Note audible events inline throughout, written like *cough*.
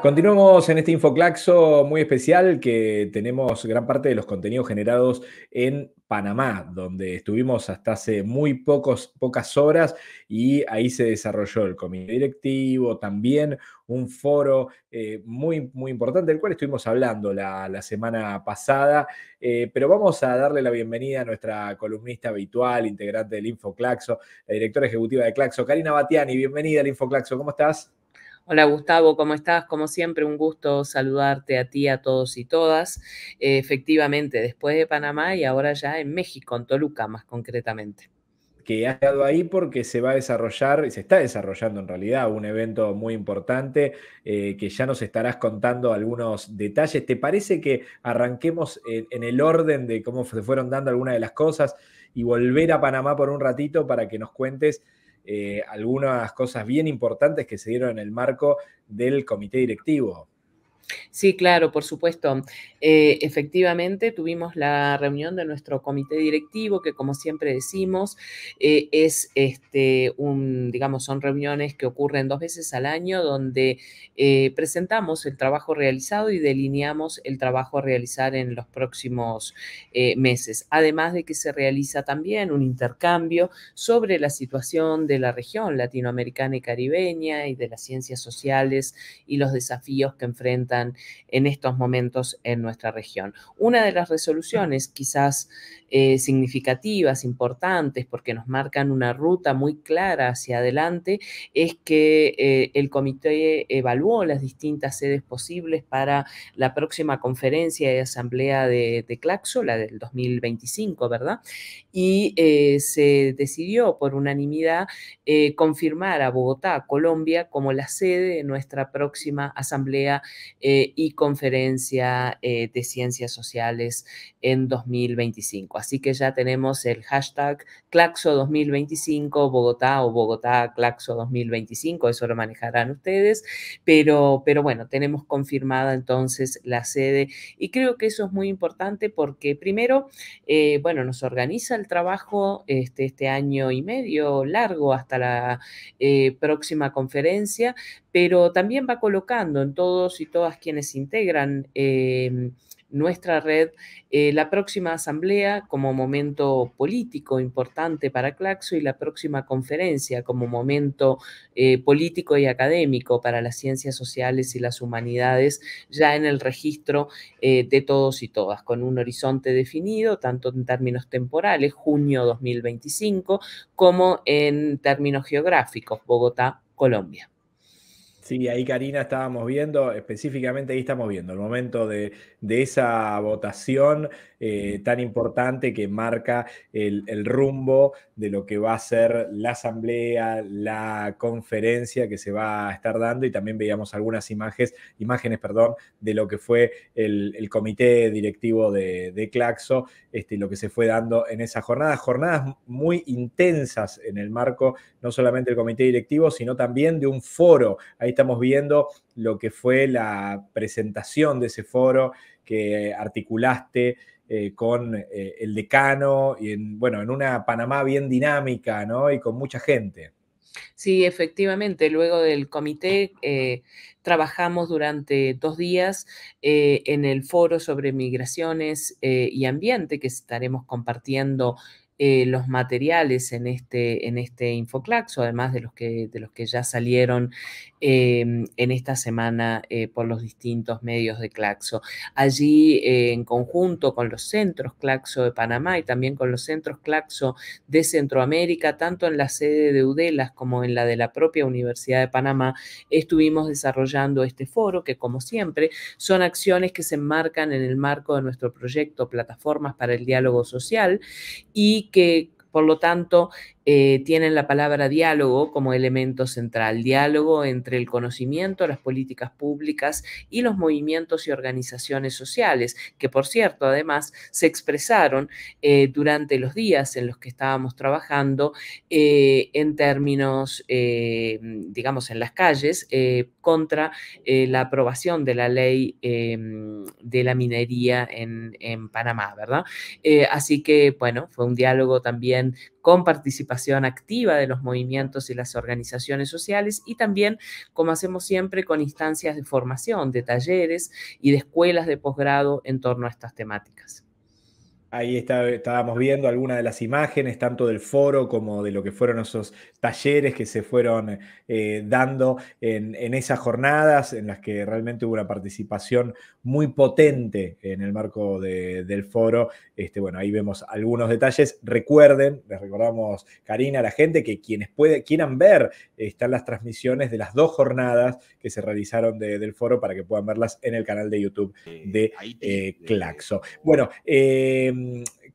Continuamos en este Infoclaxo muy especial que tenemos gran parte de los contenidos generados en Panamá, donde estuvimos hasta hace muy pocos, pocas horas y ahí se desarrolló el comité directivo, también un foro eh, muy, muy importante del cual estuvimos hablando la, semana pasada, eh, pero vamos a darle la bienvenida a nuestra columnista habitual, integrante del Infoclaxo, la directora ejecutiva de Claxo, Karina Batiani, bienvenida al Infoclaxo, ¿cómo estás? Hola Gustavo, ¿cómo estás? Como siempre, un gusto saludarte a ti, a todos y todas. Eh, efectivamente, después de Panamá y ahora ya en México, en Toluca más concretamente. Que has quedado ahí porque se va a desarrollar, y se está desarrollando en realidad, un evento muy importante eh, que ya nos estarás contando algunos detalles. ¿Te parece que arranquemos en, en el orden de cómo se fueron dando algunas de las cosas y volver a Panamá por un ratito para que nos cuentes? Eh, algunas cosas bien importantes que se dieron en el marco del comité directivo. Sí, claro, por supuesto. Eh, efectivamente, tuvimos la reunión de nuestro comité directivo, que como siempre decimos, eh, es este un, digamos, son reuniones que ocurren dos veces al año, donde eh, presentamos el trabajo realizado y delineamos el trabajo a realizar en los próximos meses. Además de que se realiza también un intercambio sobre la situación de la región latinoamericana y caribeña y de las ciencias sociales y los desafíos que enfrentan en estos momentos en nuestra región. Una de las resoluciones quizás eh, significativas, importantes, porque nos marcan una ruta muy clara hacia adelante, es que eh, el comité evaluó las distintas sedes posibles para la próxima conferencia de asamblea de, de Claxo, la del 2025, ¿verdad? Y eh, se decidió por unanimidad confirmar a Bogotá, Colombia, como la sede de nuestra próxima asamblea eh, y conferencia eh, de ciencias sociales en 2025. Así que ya tenemos el hashtag Claxo 2025 Bogotá o Bogotá Claxo 2025, eso lo manejarán ustedes, pero, pero bueno, tenemos confirmada entonces la sede y creo que eso es muy importante porque primero, eh, bueno, nos organiza el trabajo este, este año y medio largo hasta la próxima conferencia, pero también va colocando en todos y todas quienes integran em, nuestra red eh, la próxima asamblea como momento político importante para Claxo y la próxima conferencia como momento eh, político y académico para las ciencias sociales y las humanidades, ya en el registro eh, de todos y todas, con un horizonte definido, tanto en términos temporales, junio 2025, como en términos geográficos, Bogotá, Colombia. Sí, ahí Karina estábamos viendo, específicamente ahí estamos viendo el momento de, esa votación eh, tan importante que marca el, rumbo de lo que va a ser la asamblea, la conferencia que se va a estar dando y también veíamos algunas imágenes, imágenes perdón, de lo que fue el, comité directivo de, Claxo este, lo que se fue dando en esa jornada. Jornadas muy intensas en el marco no solamente del comité directivo, sino también de un foro estamos viendo lo que fue la presentación de ese foro que articulaste eh, con eh, el decano y en, bueno, en una Panamá bien dinámica, ¿no? Y con mucha gente. Sí, efectivamente, luego del comité eh, trabajamos durante dos días en el foro sobre migraciones y ambiente que estaremos compartiendo eh, los materiales en este, en este Infoclaxo, además de los que, de los que ya salieron em, en esta semana eh, por los distintos medios de Claxo. Allí, eh, en conjunto con los centros Claxo de Panamá y también con los centros Claxo de Centroamérica, tanto en la sede de Udelas como en la de la propia Universidad de Panamá, estuvimos desarrollando este foro que, como siempre, son acciones que se enmarcan en el marco de nuestro proyecto Plataformas para el Diálogo Social y que por lo tanto eh, tienen la palabra diálogo como elemento central, diálogo entre el conocimiento, las políticas públicas y los movimientos y organizaciones sociales, que por cierto además se expresaron eh, durante los días en los que estábamos trabajando eh, en términos, digamos, en las calles contra la aprobación de la ley de la minería en Panamá, ¿verdad? así que, bueno, fue un diálogo también con participación activa de los movimientos y las organizaciones sociales y también, como hacemos siempre, con instancias de formación, de talleres y de escuelas de posgrado en torno a estas temáticas. Ahí estábamos viendo algunas de las imágenes, tanto del foro como de lo que fueron esos talleres que se fueron eh, dando en, esas jornadas, en las que realmente hubo una participación muy potente en el marco del foro. Este, bueno, ahí vemos algunos detalles. Recuerden, les recordamos, Karina, a la gente, que quienes puede, quieran ver, están las transmisiones de las dos jornadas que se realizaron del foro para que puedan verlas en el canal de YouTube eh, de Claxo. Bueno, eh,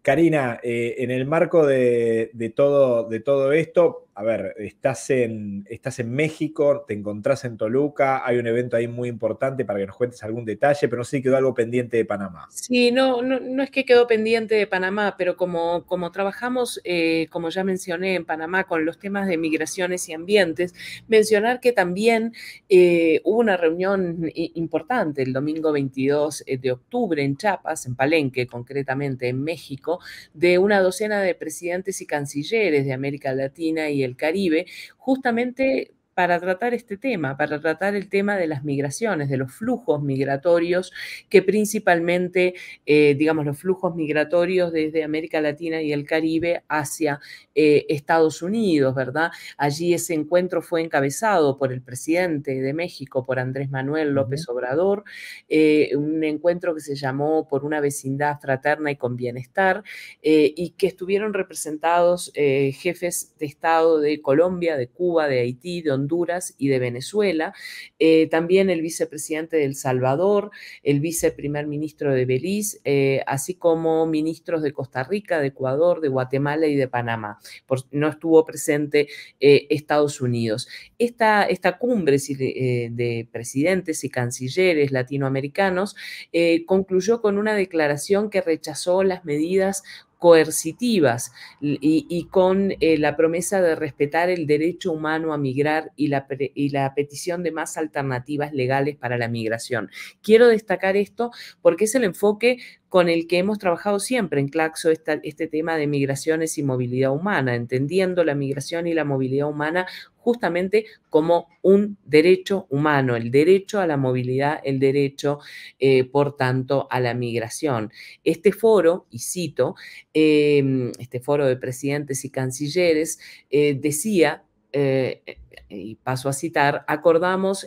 Karina, eh, en el marco de, todo, de todo esto, a ver, estás en, estás en México, te encontrás en Toluca, hay un evento ahí muy importante para que nos cuentes algún detalle, pero no sé si quedó algo pendiente de Panamá. Sí, no, no, es que quedó pendiente de Panamá, pero como, como trabajamos, eh, como ya mencioné, en Panamá con los temas de migraciones y ambientes, mencionar que también eh, hubo una reunión importante el domingo 22 eh, de octubre en Chiapas, en Palenque concretamente, en México, de una docena de presidentes y cancilleres de América Latina y el Caribe, justamente para tratar este tema, para tratar el tema de las migraciones, de los flujos migratorios, que principalmente, eh, digamos, los flujos migratorios desde América Latina y el Caribe hacia eh, Estados Unidos, ¿verdad? Allí ese encuentro fue encabezado por el presidente de México, por Andrés Manuel López Obrador, eh, un encuentro que se llamó por una vecindad fraterna y con bienestar, y que estuvieron representados jefes de Estado de Colombia, de Cuba, de Haití, de Honduras y de Venezuela, eh, también el vicepresidente de El Salvador, el viceprimer ministro de Belice, eh, así como ministros de Costa Rica, de Ecuador, de Guatemala y de Panamá. no estuvo presente eh, Estados Unidos. Esta, esta cumbre de presidentes y cancilleres latinoamericanos concluyó con una declaración que rechazó las medidas coercitivas y, con eh, la promesa de respetar el derecho humano a migrar y la, y la petición de más alternativas legales para la migración. Quiero destacar esto porque es el enfoque con el que hemos trabajado siempre en Claxo, este tema de migraciones y movilidad humana, entendiendo la migración y la movilidad humana justamente como un derecho humano, el derecho a la movilidad, el derecho, eh, por tanto, a la migración. Este foro, y cito, em, este foro de presidentes y cancilleres, eh, decía, eh, y paso a citar, acordamos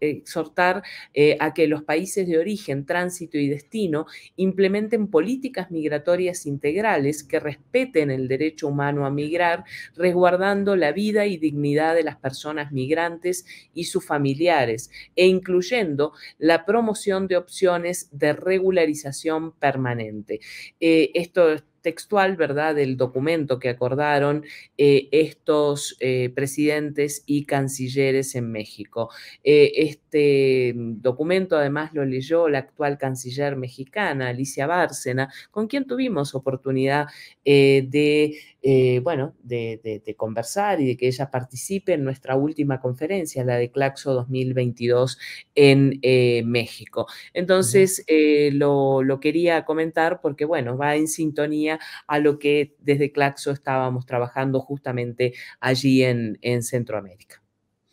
exhortar eh, a que los países de origen, tránsito y destino implementen políticas migratorias integrales que respeten el derecho humano a migrar, resguardando la vida y dignidad de las personas migrantes y sus familiares, e incluyendo la promoción de opciones de regularización permanente. Eh, esto textual, ¿verdad?, del documento que acordaron eh, estos eh, presidentes y cancilleres en México. Eh, este documento además lo leyó la actual canciller mexicana, Alicia Bárcena, con quien tuvimos oportunidad eh, de, eh, bueno, de, conversar y de que ella participe en nuestra última conferencia, la de Claxo 2022 en eh, México. Entonces, lo, quería comentar porque, bueno, va en sintonía a lo que desde Claxo estábamos trabajando justamente allí en Centroamérica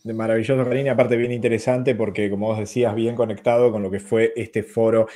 de maravilloso, Karina, aparte bien interesante porque, como vos decías, bien conectado con lo que fue este foro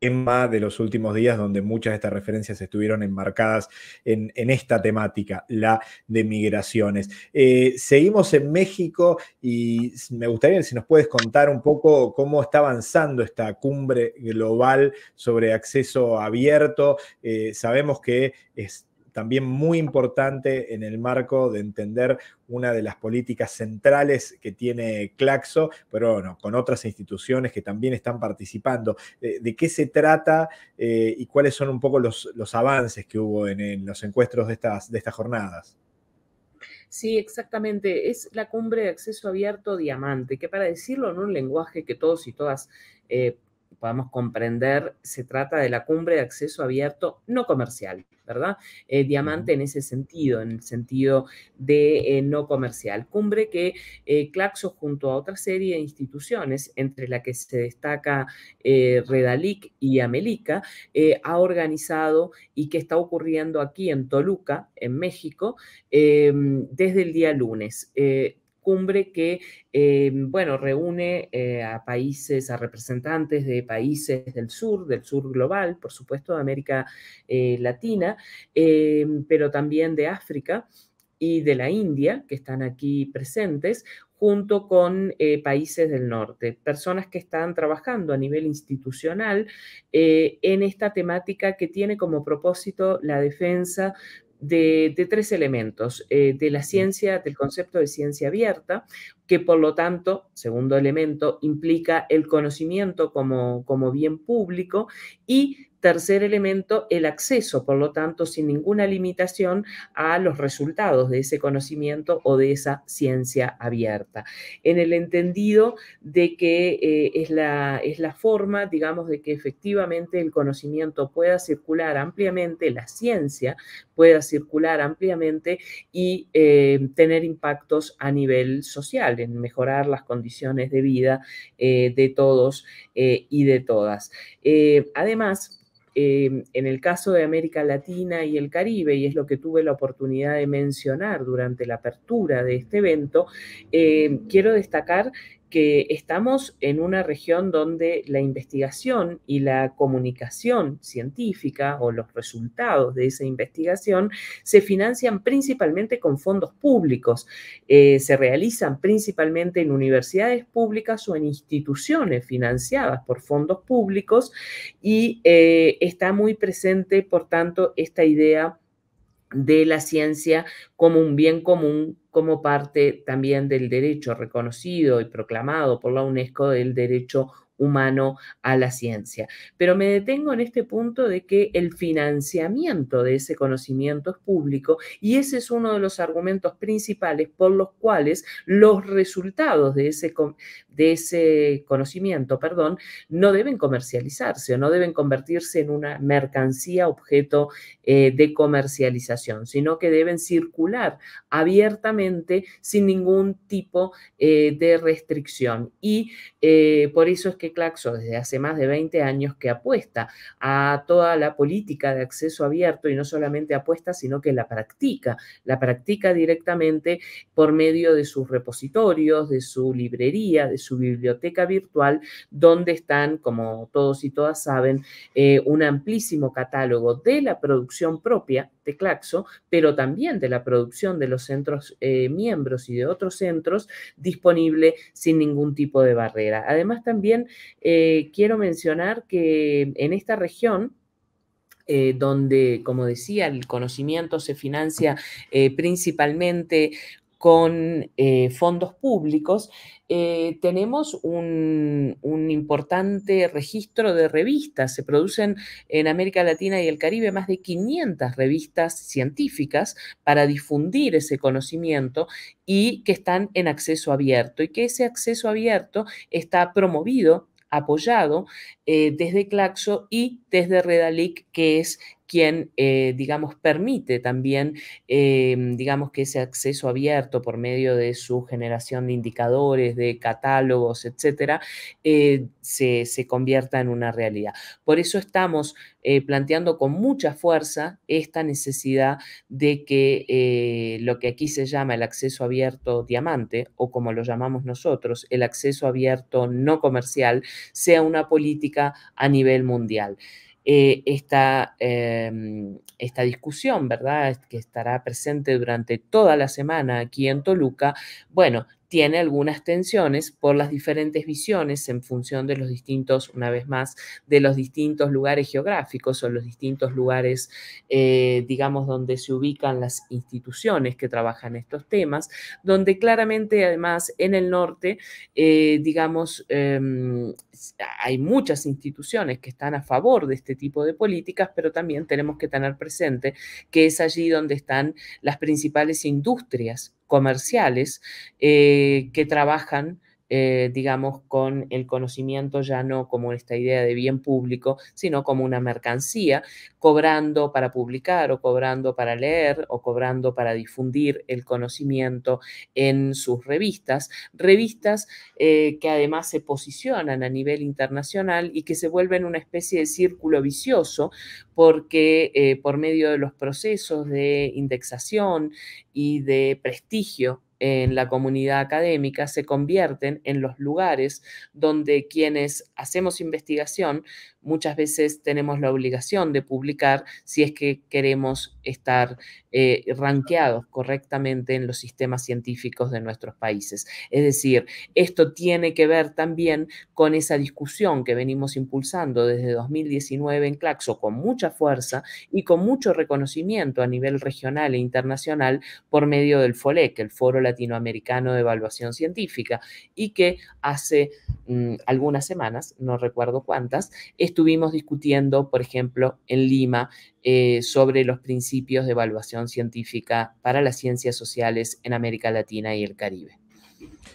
EMA de los últimos días donde muchas de estas referencias estuvieron enmarcadas en, esta temática, la de migraciones. Eh, seguimos en México y me gustaría si nos puedes contar un poco cómo está avanzando esta cumbre global sobre acceso abierto. Eh, sabemos que es también muy importante en el marco de entender una de las políticas centrales que tiene Claxo, pero bueno, con otras instituciones que también están participando. Eh, ¿De, qué se trata eh, y cuáles son un poco los, avances que hubo en, los encuentros de estas, de estas jornadas? Sí, exactamente. Es la cumbre de acceso abierto diamante, que para decirlo en un lenguaje que todos y todas eh, podamos comprender, se trata de la cumbre de acceso abierto no comercial, ¿verdad? Eh, diamante en ese sentido, en el sentido de eh, no comercial. Cumbre que eh, Claxo junto a otra serie de instituciones, entre la que se destaca Redalic y Amelica, ha organizado y que está ocurriendo aquí en Toluca, en México, desde el día lunes cumbre que, eh, bueno, reúne eh, a países, a representantes de países del sur, del sur global, por supuesto, de América eh, Latina, pero también de África y de la India, que están aquí presentes, junto con países del norte, personas que están trabajando a nivel institucional en esta temática que tiene como propósito la defensa de, tres elementos, eh, de la ciencia, del concepto de ciencia abierta, que por lo tanto, segundo elemento, implica el conocimiento como, como bien público y Tercer elemento, el acceso, por lo tanto, sin ninguna limitación a los resultados de ese conocimiento o de esa ciencia abierta. En el entendido de que eh, es, la, es la forma, digamos, de que efectivamente el conocimiento pueda circular ampliamente, la ciencia pueda circular ampliamente y eh, tener impactos a nivel social, en mejorar las condiciones de vida eh, de todos y de todas. además, Em, en el caso de América Latina y el Caribe, y es lo que tuve la oportunidad de mencionar durante la apertura de este evento, em, quiero destacar que estamos en una región donde la investigación y la comunicación científica o los resultados de esa investigación se financian principalmente con fondos públicos, eh, se realizan principalmente en universidades públicas o en instituciones financiadas por fondos públicos y eh, está muy presente, por tanto, esta idea de la ciencia como un bien común, como parte también del derecho reconocido y proclamado por la UNESCO del derecho humano a la ciencia. Pero me detengo en este punto de que el financiamiento de ese conocimiento es público y ese es uno de los argumentos principales por los cuales los resultados de ese, de ese conocimiento perdón, no deben comercializarse o no deben convertirse en una mercancía objeto eh, de comercialización, sino que deben circular abiertamente sin ningún tipo eh, de restricción. Y eh, por eso es que Claxo desde hace más de 20 años que apuesta a toda la política de acceso abierto y no solamente apuesta, sino que la practica, la practica directamente por medio de sus repositorios, de su librería, de su biblioteca virtual, donde están, como todos y todas saben, eh, un amplísimo catálogo de la producción propia de este Claxo, pero también de la producción de los centros eh, miembros y de otros centros disponible sin ningún tipo de barrera. Además, también eh, quiero mencionar que en esta región, eh, donde, como decía, el conocimiento se financia principalmente con eh, fondos públicos, eh, tenemos un, importante registro de revistas. Se producen en América Latina y el Caribe más de 500 revistas científicas para difundir ese conocimiento y que están en acceso abierto y que ese acceso abierto está promovido apoyado eh, desde Claxo y desde Redalic, que es quien, eh, digamos, permite también, em, digamos, que ese acceso abierto por medio de su generación de indicadores, de catálogos, etcétera, eh, se, convierta en una realidad. Por eso estamos eh, planteando con mucha fuerza esta necesidad de que lo que aquí se llama el acceso abierto diamante, o como lo llamamos nosotros, el acceso abierto no comercial, sea una política a nivel mundial. Eh, esta, em, esta discusión, ¿verdad? Que estará presente durante toda la semana aquí en Toluca. Bueno, tiene algunas tensiones por las diferentes visiones en función de los distintos, una vez más, de los distintos lugares geográficos o los distintos lugares, eh, digamos, donde se ubican las instituciones que trabajan estos temas, donde claramente además en el norte, eh, digamos, em, hay muchas instituciones que están a favor de este tipo de políticas, pero también tenemos que tener presente que es allí donde están las principales industrias comerciales eh, que trabajan eh, digamos, con el conocimiento ya no como esta idea de bien público, sino como una mercancía, cobrando para publicar o cobrando para leer o cobrando para difundir el conocimiento en sus revistas, revistas eh, que además se posicionan a nivel internacional y que se vuelven una especie de círculo vicioso porque eh, por medio de los procesos de indexación y de prestigio en la comunidad académica se convierten en los lugares donde quienes hacemos investigación muchas veces tenemos la obligación de publicar si es que queremos estar eh, ranqueados correctamente en los sistemas científicos de nuestros países. Es decir, esto tiene que ver también con esa discusión que venimos impulsando desde 2019 en Claxo con mucha fuerza y con mucho reconocimiento a nivel regional e internacional por medio del FOLEC, el Foro Latinoamericano de Evaluación Científica, y que hace mm, algunas semanas, no recuerdo cuántas, estuvimos discutiendo, por ejemplo, en Lima, eh, sobre los principios de evaluación científica para las ciencias sociales en América Latina y el Caribe.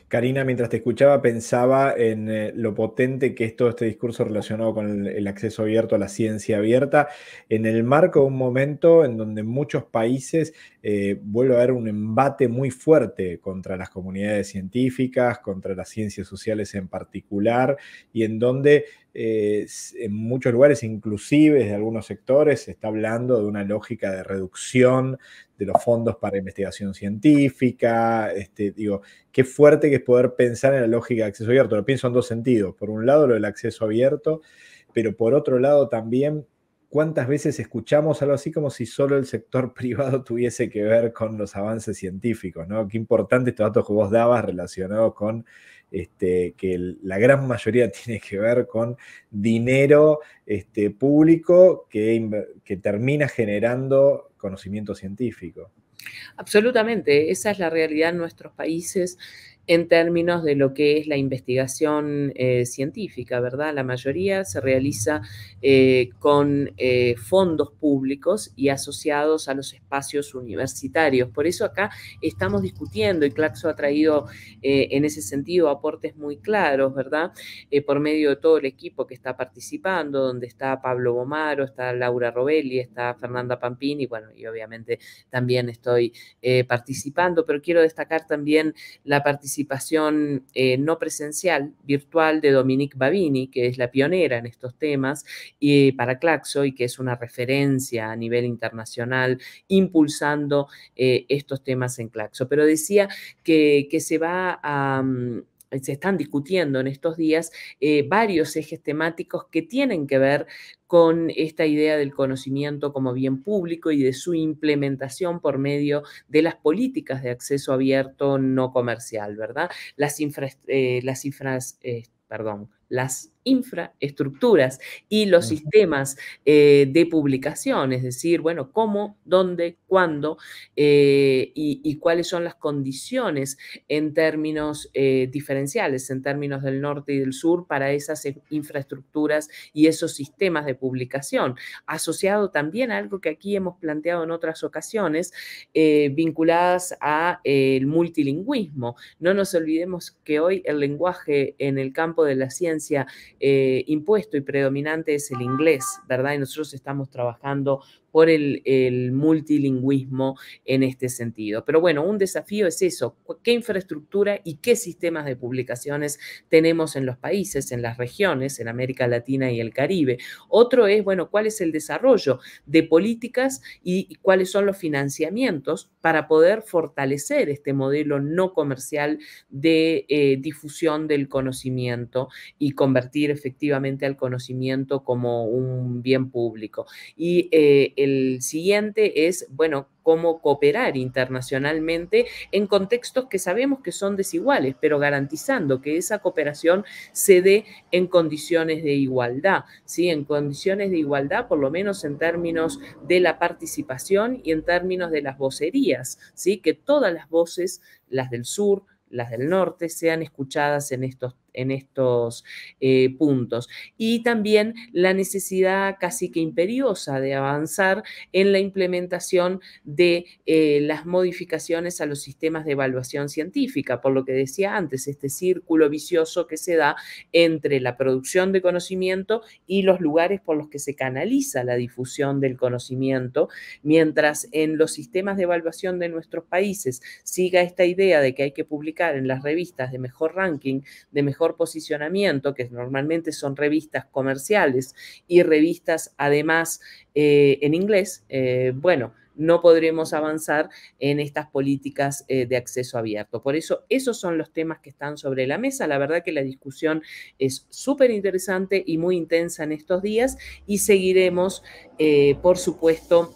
Karina, mientras te escuchaba, pensaba en eh, lo potente que es todo este discurso relacionado con el, acceso abierto a la ciencia abierta, en el marco de un momento en donde en muchos países eh, vuelve a haber un embate muy fuerte contra las comunidades científicas, contra las ciencias sociales en particular, y en donde en muchos lugares, inclusive de algunos sectores, se está hablando de una lógica de reducción de los fondos para investigación científica. Este, digo, qué fuerte que es poder pensar en la lógica de acceso abierto. Lo pienso en dos sentidos. Por un lado, lo del acceso abierto, pero por otro lado también ¿Cuántas veces escuchamos algo así como si solo el sector *laughs* privado tuviese que ver con los avances científicos? ¿no? Qué importante estos datos que vos dabas relacionados con este, que la gran mayoría *laughs* tiene que ver con dinero este, público que, termina generando conocimiento científico. Absolutamente, esa es la realidad en nuestros países en términos de lo que es la investigación eh, científica, ¿verdad? La mayoría se realiza eh, con eh, fondos públicos y asociados a los espacios universitarios. Por eso acá estamos discutiendo y Claxo ha traído en ese sentido aportes muy claros, ¿verdad? por medio de todo el equipo que está participando, donde está Pablo Bomaro, está Laura Robelli, está Fernanda Pampini, bueno, y obviamente también estoy participando, pero quiero destacar también la participación participación eh, no presencial, virtual, de Dominique Babini, que es la pionera en estos temas, y para Claxo y que es una referencia a nivel internacional, impulsando eh, estos temas en Claxo. Pero decía que, que se va a, mm, se están discutiendo en estos días eh, varios ejes temáticos que tienen que ver con esta idea del conocimiento como bien público y de su implementación por medio de las políticas de acceso abierto no comercial, ¿verdad? Las infra, eh, las eh, perdón, las infraestructuras y los sistemas eh, de publicación, es decir, bueno, cómo, dónde, cuándo eh, y, cuáles son las condiciones en términos eh, diferenciales, en términos del norte y del sur para esas infraestructuras y esos sistemas de publicación, asociado también a algo que aquí hemos planteado en otras ocasiones, vinculadas al multilingüismo. No nos olvidemos que hoy el lenguaje en el campo de la ciencia eh, impuesto y predominante es el inglés, ¿verdad? Y nosotros estamos trabajando por el, multilingüismo en este sentido. Pero bueno, un desafío es eso, qué infraestructura y qué sistemas de publicaciones tenemos en los países, en las regiones, en América Latina y el Caribe. Otro es, bueno, cuál es el desarrollo de políticas y, cuáles son los financiamientos para poder fortalecer este modelo no comercial de eh, difusión del conocimiento y convertir efectivamente al conocimiento como un bien público. Y eh, el siguiente es, bueno, cómo cooperar internacionalmente en contextos que sabemos que son desiguales, pero garantizando que esa cooperación se dé en condiciones de igualdad, ¿sí? En condiciones de igualdad, por lo menos en términos de la participación y en términos de las vocerías, ¿sí? Que todas las voces, las del sur, las del norte, sean escuchadas en estos en estos eh, puntos. Y también la necesidad casi que imperiosa de avanzar en la implementación de eh, las modificaciones a los sistemas de evaluación científica, por lo que decía antes, este círculo vicioso que se da entre la producción de conocimiento y los lugares por los que se canaliza la difusión del conocimiento, mientras en los sistemas de evaluación de nuestros países siga esta idea de que hay que publicar en las revistas de mejor ranking, de mejor posicionamiento, que normalmente son revistas comerciales y revistas además eh, en inglés, eh, bueno, no podremos avanzar en estas políticas eh, de acceso abierto. Por eso, esos son los temas que están sobre la mesa. La verdad que la discusión es súper interesante y muy intensa en estos días y seguiremos, por supuesto,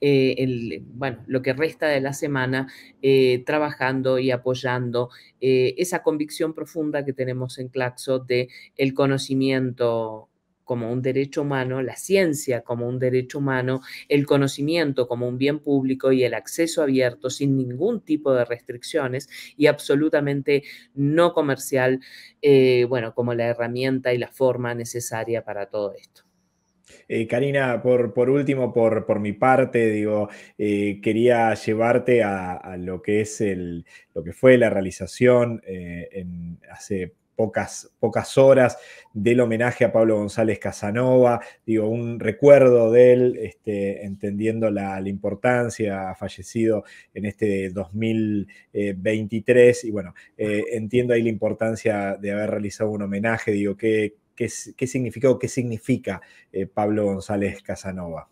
eh, lo que resta de la semana eh, trabajando y apoyando eh, esa convicción profunda que tenemos en Claxo de el conocimiento como un derecho humano, la ciencia como un derecho humano, el conocimiento como un bien público y el acceso abierto sin ningún tipo de restricciones y absolutamente no comercial, bueno, como la herramienta y la forma necesaria para todo esto. Eh, Karina, por, por último, por, mi parte, digo, eh, quería llevarte a, lo que es lo que fue la realización eh, en, hace pocas, pocas horas del homenaje a Pablo González Casanova, digo, un recuerdo de él, este, entendiendo la, importancia, ha fallecido en este 2023, y bueno, entiendo ahí la importancia de haber realizado un homenaje, digo, que qué, qué significó, qué significa eh, Pablo González Casanova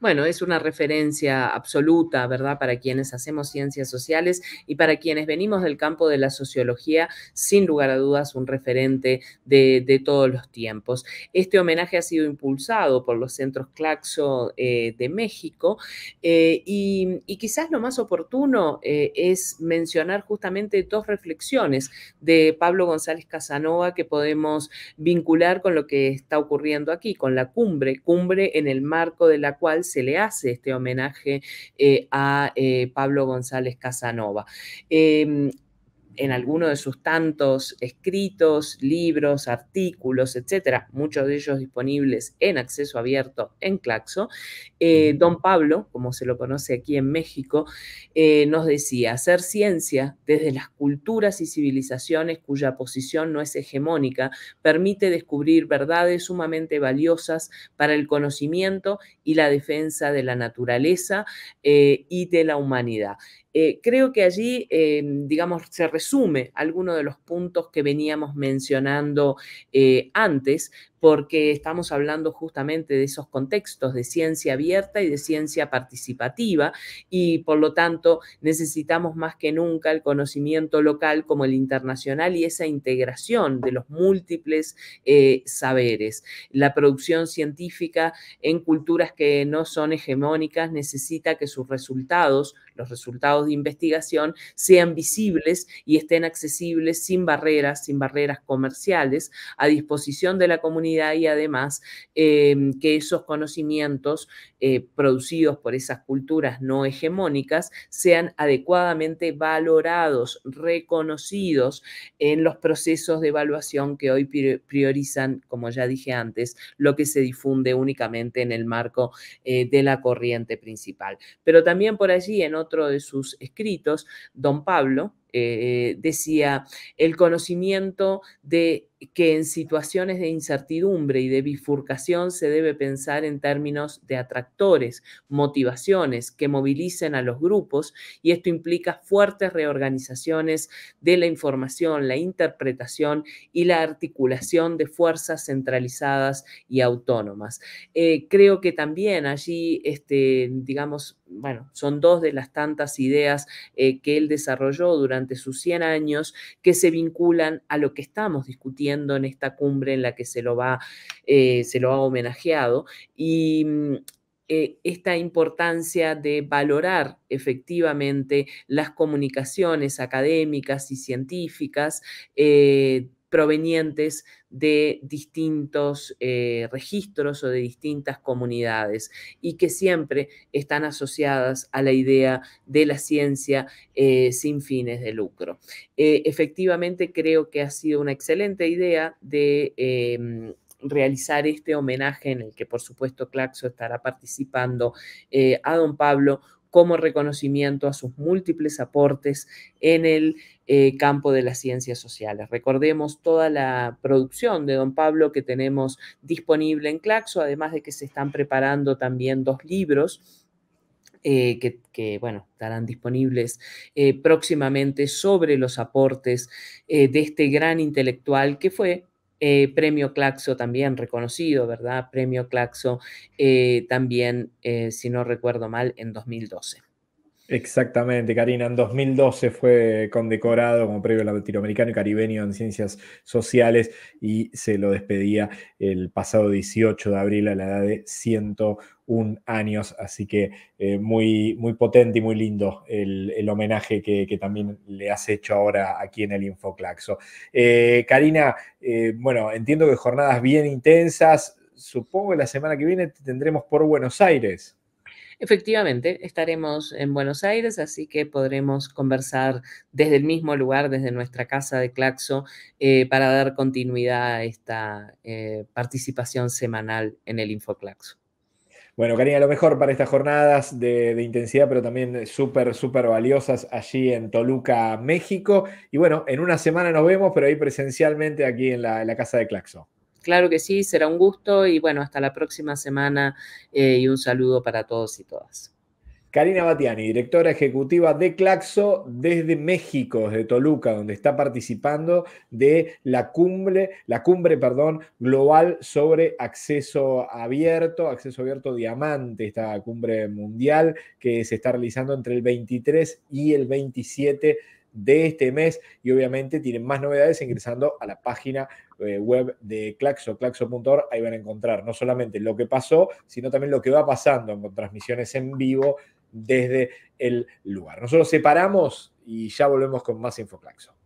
bueno, es una referencia absoluta, ¿verdad? Para quienes hacemos ciencias sociales y para quienes venimos del campo de la sociología, sin lugar a dudas, un referente de, todos los tiempos. Este homenaje ha sido impulsado por los centros Claxo eh, de México eh, y, quizás lo más oportuno eh, es mencionar justamente dos reflexiones de Pablo González Casanova que podemos vincular con lo que está ocurriendo aquí, con la cumbre, cumbre en el marco de la cual se le hace este homenaje eh, a eh, Pablo González Casanova. Em, en alguno de sus tantos escritos, libros, artículos, etcétera, muchos de ellos disponibles en acceso abierto en Claxo, eh, don Pablo, como se lo conoce aquí en México, eh, nos decía, hacer ciencia desde las culturas y civilizaciones cuya posición no es hegemónica permite descubrir verdades sumamente valiosas para el conocimiento y la defensa de la naturaleza eh, y de la humanidad. Eh, creo que allí, em, digamos, se resume alguno de los puntos que veníamos mencionando eh, antes, porque estamos hablando justamente de esos contextos de ciencia abierta y de ciencia participativa y por lo tanto necesitamos más que nunca el conocimiento local como el internacional y esa integración de los múltiples eh, saberes. La producción científica en culturas que no son hegemónicas necesita que sus resultados, los resultados de investigación, sean visibles y estén accesibles sin barreras, sin barreras comerciales, a disposición de la comunidad y además em, que esos conocimientos eh, producidos por esas culturas no hegemónicas sean adecuadamente valorados, reconocidos en los procesos de evaluación que hoy priorizan, como ya dije antes, lo que se difunde únicamente en el marco eh, de la corriente principal. Pero también por allí, en otro de sus escritos, don Pablo, eh, decía, el conocimiento de que en situaciones de incertidumbre y de bifurcación se debe pensar en términos de atractores, motivaciones que movilicen a los grupos y esto implica fuertes reorganizaciones de la información, la interpretación y la articulación de fuerzas centralizadas y autónomas. Eh, creo que también allí, este, digamos, bueno, son dos de las tantas ideas eh, que él desarrolló durante sus 100 años que se vinculan a lo que estamos discutiendo en esta cumbre en la que se lo, va, eh, se lo ha homenajeado. Y mm, eh, esta importancia de valorar efectivamente las comunicaciones académicas y científicas provenientes de distintos eh, registros o de distintas comunidades y que siempre están asociadas a la idea de la ciencia eh, sin fines de lucro. Eh, efectivamente, creo que ha sido una excelente idea de em, realizar este homenaje en el que por supuesto Claxo estará participando a don Pablo como reconocimiento a sus múltiples aportes en el eh, campo de las ciencias sociales. Recordemos toda la producción de don Pablo que tenemos disponible en Claxo, además de que se están preparando también dos libros. Eh, que, bueno, estarán disponibles eh, próximamente sobre los aportes de este gran intelectual que fue eh, premio Claxo también reconocido, ¿verdad? Premio Claxo eh, también, eh, si no recuerdo mal, en 2012. Exactamente, Karina. En 2012 fue condecorado como premio latinoamericano y caribeño en ciencias sociales y se lo despedía el pasado 18 de abril a la edad de 101 años. Así que eh, muy, muy potente y muy lindo el, homenaje que, también le has hecho ahora aquí en el Infoclaxo. Eh, Karina, eh, bueno, entiendo que jornadas bien intensas. Supongo que la semana que viene te tendremos por Buenos Aires. Efectivamente, estaremos en Buenos Aires, así que podremos conversar desde el mismo lugar, desde nuestra casa de Claxo, eh, para dar continuidad a esta eh, participación semanal en el InfoClaxo. Bueno, Karina, lo mejor para estas jornadas de, intensidad, pero también súper, súper valiosas allí en Toluca, México. Y bueno, en una semana nos vemos, pero ahí presencialmente aquí en la casa de Claxo. Claro que sí, será un gusto y bueno, hasta la próxima semana eh, y un saludo para todos y todas. Karina Batiani, directora ejecutiva de Claxo desde México, desde Toluca, donde está participando de la cumbre, la cumbre perdón, global sobre acceso abierto, acceso abierto diamante, esta cumbre mundial que se está realizando entre el 23 y el 27 de de este mes y obviamente tienen más novedades ingresando a la página eh, web de Claxo, claxo.org, ahí van a encontrar no solamente lo que pasó, sino también lo que va pasando con transmisiones en vivo desde el lugar. Nosotros separamos y ya volvemos con más InfoClaxo.